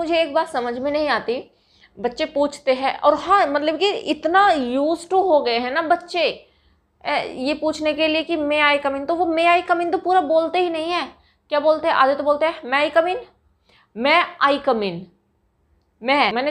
मुझे एक बात समझ में नहीं आती बच्चे पूछते हैं और हाँ मतलब कि इतना यूज टू हो गए हैं ना बच्चे ये पूछने के लिए कि मे आई कमिन तो वो मे आई कमिन तो पूरा बोलते ही नहीं है क्या बोलते हैं आधे तो बोलते हैं मैं आई कमिन मैं आई कमिन मैं मैंने